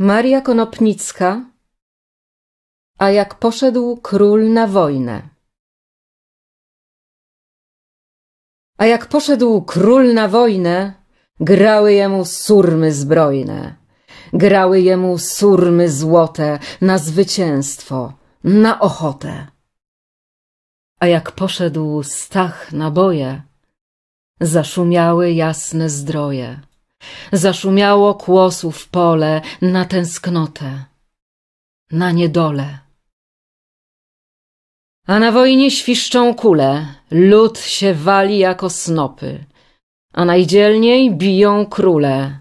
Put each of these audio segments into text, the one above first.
Maria Konopnicka A jak poszedł król na wojnę A jak poszedł król na wojnę, grały jemu surmy zbrojne. Grały jemu surmy złote na zwycięstwo, na ochotę. A jak poszedł Stach na boje, zaszumiały jasne zdroje Zaszumiało kłosów pole na tęsknotę, na niedole. A na wojnie świszczą kule, lud się wali jako snopy, a najdzielniej biją króle,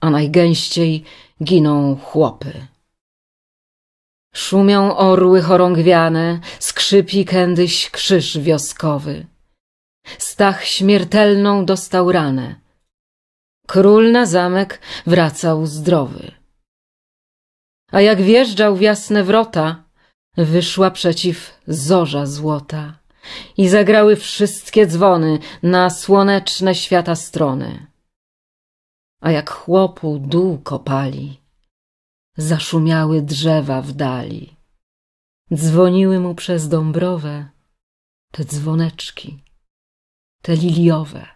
a najgęściej giną chłopy. Szumią orły chorągwiane, skrzypi kędyś krzyż wioskowy. Stach śmiertelną dostał ranę. Król na zamek wracał zdrowy. A jak wjeżdżał w jasne wrota, wyszła przeciw zorza złota i zagrały wszystkie dzwony na słoneczne świata strony. A jak chłopu dół kopali, zaszumiały drzewa w dali. Dzwoniły mu przez dąbrowę te dzwoneczki, te liliowe.